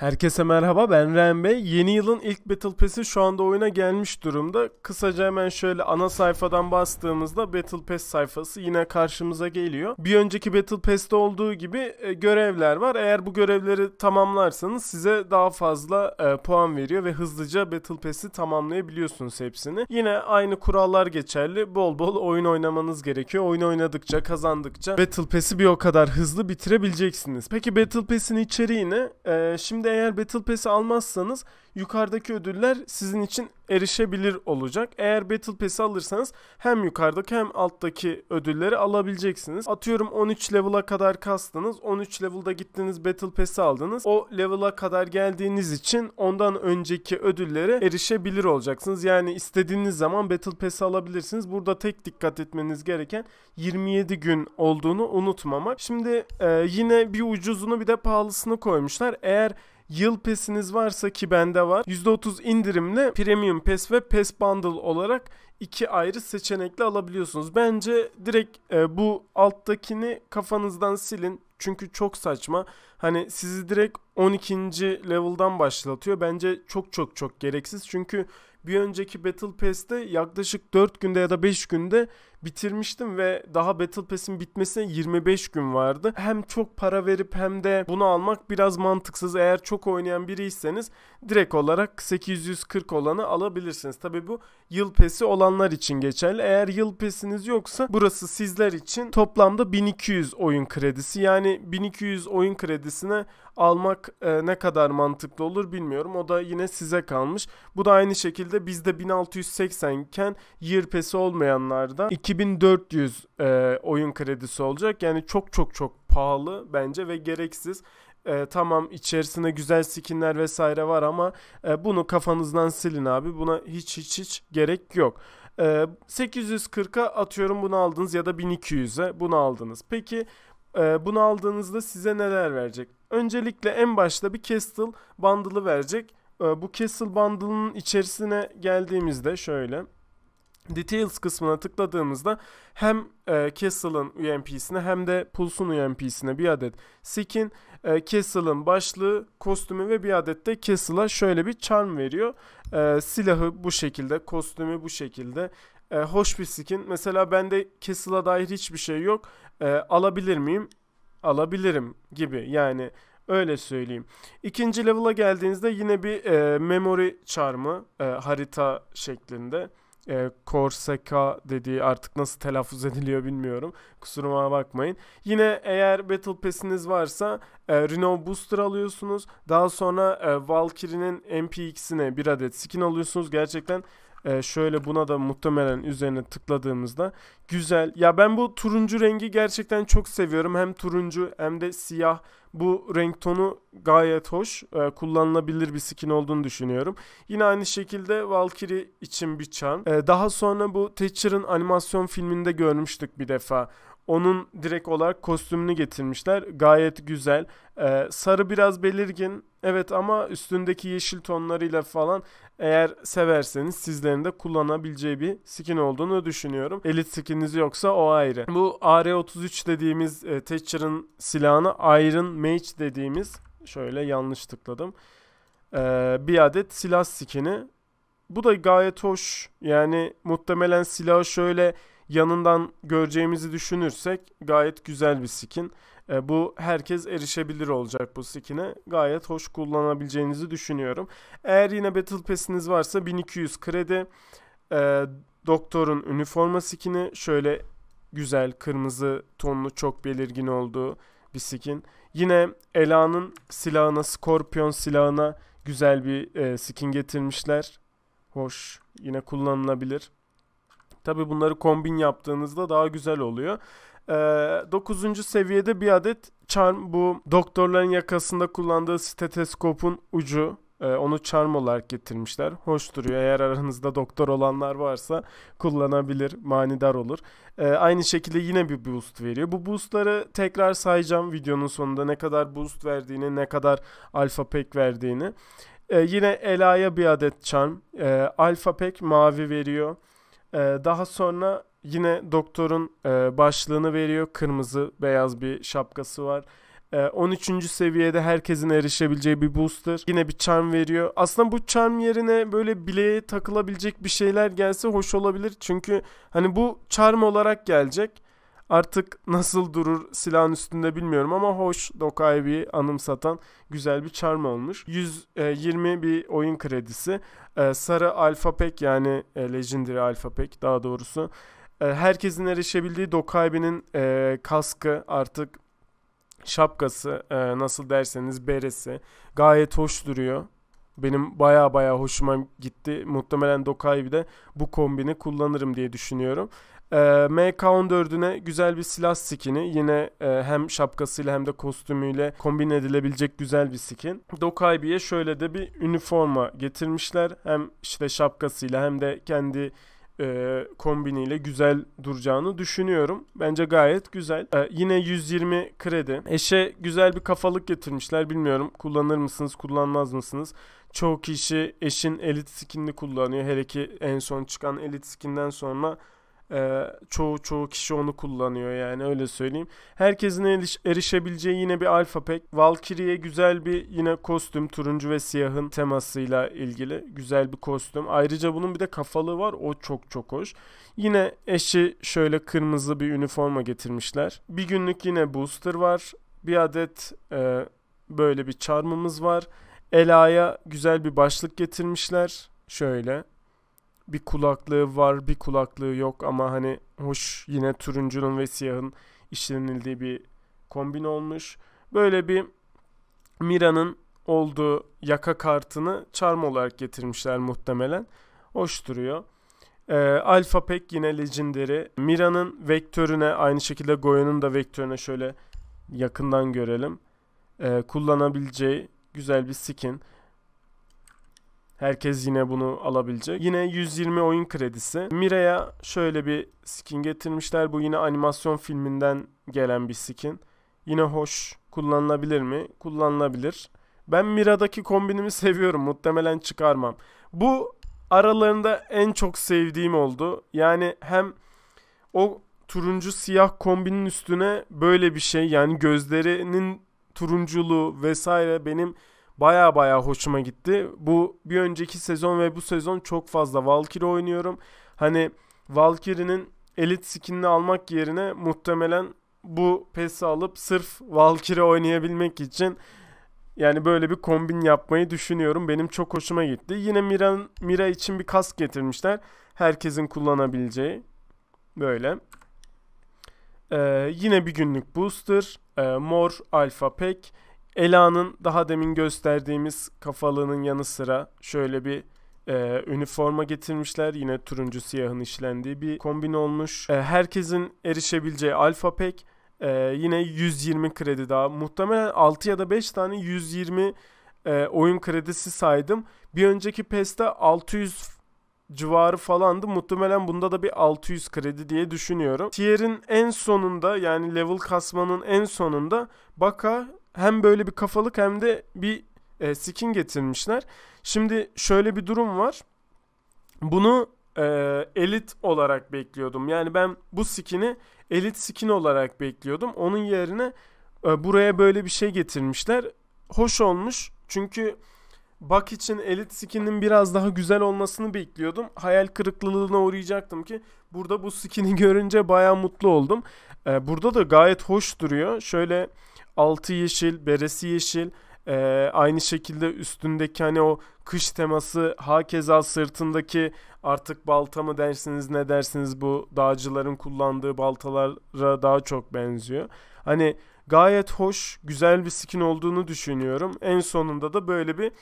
Herkese merhaba ben Ren Bey. Yeni yılın ilk Battle Pass'i şu anda oyuna gelmiş durumda. Kısaca hemen şöyle ana sayfadan bastığımızda Battle Pass sayfası yine karşımıza geliyor. Bir önceki Battle Pass'te olduğu gibi e, görevler var. Eğer bu görevleri tamamlarsanız size daha fazla e, puan veriyor ve hızlıca Battle Pass'i tamamlayabiliyorsunuz hepsini. Yine aynı kurallar geçerli. Bol bol oyun oynamanız gerekiyor. Oyun oynadıkça kazandıkça Battle Pass'i bir o kadar hızlı bitirebileceksiniz. Peki Battle Pass'in içeriği E, şimdi de eğer Battle Pass'i almazsanız yukarıdaki ödüller sizin için erişebilir olacak. Eğer Battle Pass'i alırsanız hem yukarıdaki hem alttaki ödülleri alabileceksiniz. Atıyorum 13 level'a kadar kastınız. 13 level'da gittiniz Battle Pass'i aldınız. O level'a kadar geldiğiniz için ondan önceki ödüllere erişebilir olacaksınız. Yani istediğiniz zaman Battle Pass'i alabilirsiniz. Burada tek dikkat etmeniz gereken 27 gün olduğunu unutmamak. Şimdi e, yine bir ucuzunu bir de pahalısını koymuşlar. Eğer Yıl pesiniz varsa ki bende var %30 indirimle Premium Pes ve Pes Bundle olarak iki ayrı seçenekle alabiliyorsunuz. Bence direkt e, bu alttakini kafanızdan silin. Çünkü çok saçma. Hani sizi direkt 12. level'dan başlatıyor. Bence çok çok çok gereksiz. Çünkü bir önceki Battle Pass'te yaklaşık 4 günde ya da 5 günde bitirmiştim ve daha Battle Pass'in bitmesine 25 gün vardı. Hem çok para verip hem de bunu almak biraz mantıksız. Eğer çok oynayan biriyseniz direkt olarak 840 olanı alabilirsiniz. Tabii bu yıl pesi olanlar için geçerli. Eğer yıl pesiniz yoksa burası sizler için toplamda 1200 oyun kredisi. Yani 1200 oyun kredisine almak e, ne kadar mantıklı olur bilmiyorum. O da yine size kalmış. Bu da aynı şekilde bizde 1680 iken yıl pesi olmayanlarda 2 2400 e, oyun kredisi olacak. Yani çok çok çok pahalı bence ve gereksiz. E, tamam içerisinde güzel skinler vesaire var ama e, bunu kafanızdan silin abi. Buna hiç hiç hiç gerek yok. E, 840'a atıyorum bunu aldınız ya da 1200'e bunu aldınız. Peki e, bunu aldığınızda size neler verecek? Öncelikle en başta bir Castle Bundle'ı verecek. E, bu Castle Bundle'ın içerisine geldiğimizde şöyle... Details kısmına tıkladığımızda hem e, Castle'ın UMP'sine hem de Pulse'un UMP'sine bir adet skin, e, Castle'ın başlığı, kostümü ve bir adet de Castle'a şöyle bir charm veriyor. E, silahı bu şekilde, kostümü bu şekilde. E, hoş bir skin. Mesela bende Castle'a dair hiçbir şey yok. E, alabilir miyim? Alabilirim gibi yani öyle söyleyeyim. İkinci level'a geldiğinizde yine bir e, memory charm'ı e, harita şeklinde e, Korseka dediği artık nasıl telaffuz ediliyor bilmiyorum. Kusuruma bakmayın. Yine eğer Battle Pass'iniz varsa e, Renault Booster alıyorsunuz. Daha sonra e, Valkyrie'nin MPX'ine bir adet skin alıyorsunuz. Gerçekten ee, şöyle buna da muhtemelen üzerine tıkladığımızda güzel. Ya ben bu turuncu rengi gerçekten çok seviyorum. Hem turuncu hem de siyah. Bu renk tonu gayet hoş. Ee, kullanılabilir bir skin olduğunu düşünüyorum. Yine aynı şekilde Valkyrie için bir charm. Ee, daha sonra bu Thatcher'ın animasyon filminde görmüştük bir defa. Onun direkt olarak kostümünü getirmişler. Gayet güzel. Ee, sarı biraz belirgin. Evet ama üstündeki yeşil tonlarıyla falan eğer severseniz sizlerin de kullanabileceği bir skin olduğunu düşünüyorum. Elit skininiz yoksa o ayrı. Bu AR-33 dediğimiz e, Thatcher'ın silahını Iron Mage dediğimiz şöyle yanlış tıkladım. Ee, bir adet silah skini. Bu da gayet hoş. Yani muhtemelen silahı şöyle yanından göreceğimizi düşünürsek gayet güzel bir skin. E, bu herkes erişebilir olacak bu skin'e. Gayet hoş kullanabileceğinizi düşünüyorum. Eğer yine Battle Pass'iniz varsa 1200 kredi. E, doktorun üniforma skin'i şöyle güzel kırmızı tonlu çok belirgin olduğu bir skin. Yine Ela'nın silahına, Scorpion silahına güzel bir e, skin getirmişler. Hoş. Yine kullanılabilir. Tabi bunları kombin yaptığınızda daha güzel oluyor. Ee, seviyede bir adet charm bu doktorların yakasında kullandığı steteskopun ucu ee, onu charm olarak getirmişler. Hoş duruyor. Eğer aranızda doktor olanlar varsa kullanabilir. Manidar olur. E, aynı şekilde yine bir boost veriyor. Bu boostları tekrar sayacağım videonun sonunda. Ne kadar boost verdiğini, ne kadar alfa pek verdiğini. E, yine Ela'ya bir adet charm. E, alfa pek mavi veriyor. Ee, daha sonra yine doktorun e, başlığını veriyor. Kırmızı beyaz bir şapkası var. 13. Ee, seviyede herkesin erişebileceği bir booster. Yine bir charm veriyor. Aslında bu charm yerine böyle bileğe takılabilecek bir şeyler gelse hoş olabilir. Çünkü hani bu charm olarak gelecek. Artık nasıl durur silahın üstünde bilmiyorum ama hoş Dokaibi'yi anımsatan güzel bir charm olmuş. 120 e, bir oyun kredisi. E, sarı Alpha Pack yani e, Legendary Alpha Pack daha doğrusu. Herkesin erişebildiği Dokaibi'nin kaskı artık şapkası nasıl derseniz beresi gayet hoş duruyor. Benim baya baya hoşuma gitti. Muhtemelen Dokaibi'de bu kombini kullanırım diye düşünüyorum. E, ee, MK14'üne güzel bir silah skini. Yine e, hem şapkasıyla hem de kostümüyle kombin edilebilecek güzel bir skin. Dokaibi'ye şöyle de bir üniforma getirmişler. Hem işte şapkasıyla hem de kendi e, kombiniyle güzel duracağını düşünüyorum. Bence gayet güzel. E, yine 120 kredi. Eşe güzel bir kafalık getirmişler. Bilmiyorum kullanır mısınız kullanmaz mısınız? Çoğu kişi eşin elit skinini kullanıyor. Hele ki en son çıkan elit skinden sonra ee, çoğu çoğu kişi onu kullanıyor yani öyle söyleyeyim. Herkesin eriş, erişebileceği yine bir alfa pek. Valkyrie'ye güzel bir yine kostüm turuncu ve siyahın temasıyla ilgili güzel bir kostüm. Ayrıca bunun bir de kafalığı var o çok çok hoş. Yine eşi şöyle kırmızı bir üniforma getirmişler. Bir günlük yine booster var. Bir adet e, böyle bir çarmımız var. Ela'ya güzel bir başlık getirmişler. Şöyle bir kulaklığı var bir kulaklığı yok ama hani hoş yine turuncunun ve siyahın işlenildiği bir kombin olmuş. Böyle bir Mira'nın olduğu yaka kartını charm olarak getirmişler muhtemelen. Hoş duruyor. Ee, Alpha Pack yine Legendary. Mira'nın vektörüne aynı şekilde Goya'nın da vektörüne şöyle yakından görelim. Ee, kullanabileceği güzel bir skin. Herkes yine bunu alabilecek. Yine 120 oyun kredisi. Mira'ya şöyle bir skin getirmişler. Bu yine animasyon filminden gelen bir skin. Yine hoş. Kullanılabilir mi? Kullanılabilir. Ben Mira'daki kombinimi seviyorum. Muhtemelen çıkarmam. Bu aralarında en çok sevdiğim oldu. Yani hem o turuncu siyah kombinin üstüne böyle bir şey yani gözlerinin turunculuğu vesaire benim baya baya hoşuma gitti. Bu bir önceki sezon ve bu sezon çok fazla Valkyrie oynuyorum. Hani Valkyrie'nin elit skinini almak yerine muhtemelen bu PES'i alıp sırf Valkyrie oynayabilmek için yani böyle bir kombin yapmayı düşünüyorum. Benim çok hoşuma gitti. Yine Mira, Mira için bir kask getirmişler. Herkesin kullanabileceği. Böyle. Ee, yine bir günlük booster. Ee, mor alfa pek. Ela'nın daha demin gösterdiğimiz kafalığının yanı sıra şöyle bir e, üniforma getirmişler. Yine turuncu siyahın işlendiği bir kombin olmuş. E, herkesin erişebileceği alfa pek e, yine 120 kredi daha. Muhtemelen 6 ya da 5 tane 120 e, oyun kredisi saydım. Bir önceki PES'te 600 civarı falandı. Muhtemelen bunda da bir 600 kredi diye düşünüyorum. Tier'in en sonunda yani level kasmanın en sonunda Baka hem böyle bir kafalık hem de bir e, skin getirmişler. Şimdi şöyle bir durum var. Bunu e, elit olarak bekliyordum. Yani ben bu skin'i elit skin olarak bekliyordum. Onun yerine e, buraya böyle bir şey getirmişler. Hoş olmuş. Çünkü Bak için elit skin'in biraz daha güzel olmasını bekliyordum. Hayal kırıklığına uğrayacaktım ki burada bu skin'i görünce baya mutlu oldum. Ee, burada da gayet hoş duruyor. Şöyle altı yeşil, beresi yeşil. Ee, aynı şekilde üstündeki hani o kış teması hakeza sırtındaki artık balta mı dersiniz ne dersiniz bu dağcıların kullandığı baltalara daha çok benziyor. Hani gayet hoş güzel bir skin olduğunu düşünüyorum. En sonunda da böyle bir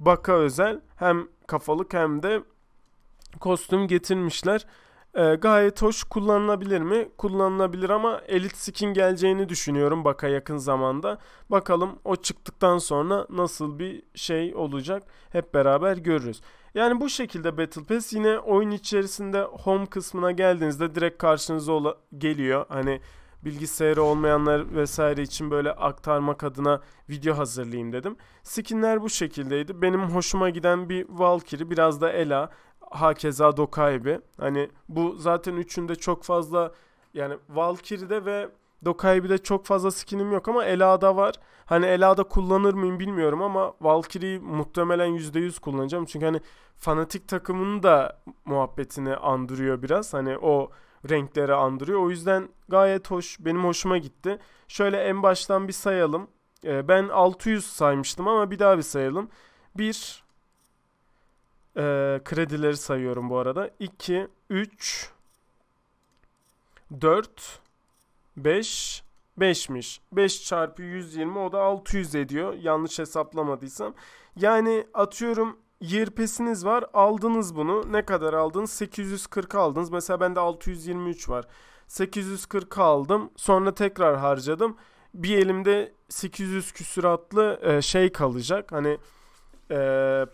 baka özel hem kafalık hem de kostüm getirmişler. E, gayet hoş kullanılabilir mi? Kullanılabilir ama elit skin geleceğini düşünüyorum Baka yakın zamanda. Bakalım o çıktıktan sonra nasıl bir şey olacak hep beraber görürüz. Yani bu şekilde Battle Pass yine oyun içerisinde home kısmına geldiğinizde direkt karşınıza ola- geliyor. Hani bilgisayarı olmayanlar vesaire için böyle aktarmak adına video hazırlayayım dedim. Skinler bu şekildeydi. Benim hoşuma giden bir Valkyrie, biraz da Ela, hakeza Dokaybi. Hani bu zaten üçünde çok fazla yani Valkyrie'de ve Dokaibi'de çok fazla skinim yok ama Ela'da var. Hani Ela'da kullanır mıyım bilmiyorum ama Valkyrie'yi muhtemelen %100 kullanacağım. Çünkü hani fanatik takımının da muhabbetini andırıyor biraz. Hani o renklere andırıyor. O yüzden gayet hoş. Benim hoşuma gitti. Şöyle en baştan bir sayalım. Ee, ben 600 saymıştım ama bir daha bir sayalım. 1, e, kredileri sayıyorum bu arada. 2, 3, 4, 5, 5'miş. 5 çarpı 120 o da 600 ediyor. Yanlış hesaplamadıysam. Yani atıyorum YRP'siniz var. Aldınız bunu. Ne kadar aldınız? 840 aldınız. Mesela bende 623 var. 840 aldım. Sonra tekrar harcadım. Bir elimde 800 küsuratlı e, şey kalacak. Hani e,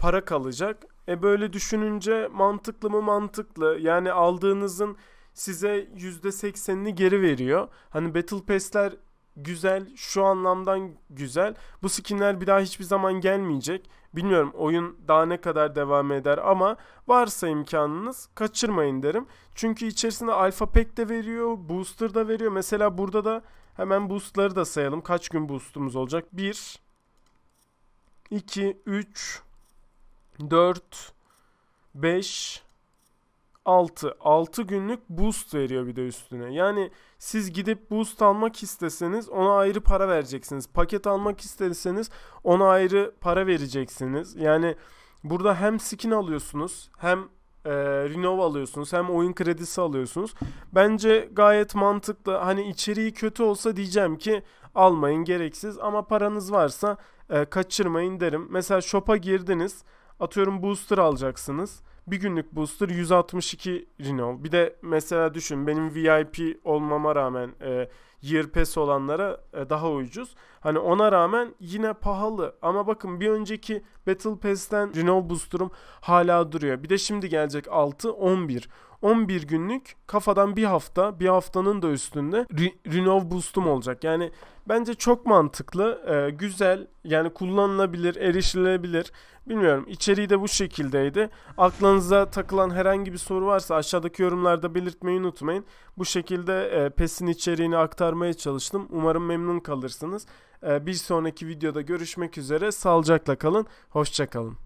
para kalacak. E böyle düşününce mantıklı mı mantıklı. Yani aldığınızın size %80'ini geri veriyor. Hani Battle Pass'ler güzel, şu anlamdan güzel. Bu skinler bir daha hiçbir zaman gelmeyecek. Bilmiyorum oyun daha ne kadar devam eder ama varsa imkanınız kaçırmayın derim. Çünkü içerisinde alfa pack de veriyor, booster da veriyor. Mesela burada da hemen boostları da sayalım. Kaç gün boostumuz olacak? 1 2 3 4, 5, 6. 6 günlük boost veriyor bir de üstüne. Yani siz gidip boost almak isteseniz ona ayrı para vereceksiniz. Paket almak isterseniz ona ayrı para vereceksiniz. Yani burada hem skin alıyorsunuz hem e, renov alıyorsunuz hem oyun kredisi alıyorsunuz. Bence gayet mantıklı. Hani içeriği kötü olsa diyeceğim ki almayın gereksiz ama paranız varsa e, kaçırmayın derim. Mesela shop'a girdiniz. Atıyorum booster alacaksınız. Bir günlük booster 162 Rino. Bir de mesela düşün benim VIP olmama rağmen e, Year Pass olanlara e, daha ucuz. Hani ona rağmen yine pahalı. Ama bakın bir önceki Battle Pass'ten Rino Booster'ım hala duruyor. Bir de şimdi gelecek 6 11. 11 günlük kafadan bir hafta bir haftanın da üstünde re- Renov Boost'um olacak. Yani bence çok mantıklı, e, güzel yani kullanılabilir, erişilebilir. Bilmiyorum içeriği de bu şekildeydi. Aklınıza takılan herhangi bir soru varsa aşağıdaki yorumlarda belirtmeyi unutmayın. Bu şekilde e, PES'in içeriğini aktarmaya çalıştım. Umarım memnun kalırsınız. E, bir sonraki videoda görüşmek üzere. Sağlıcakla kalın, hoşçakalın.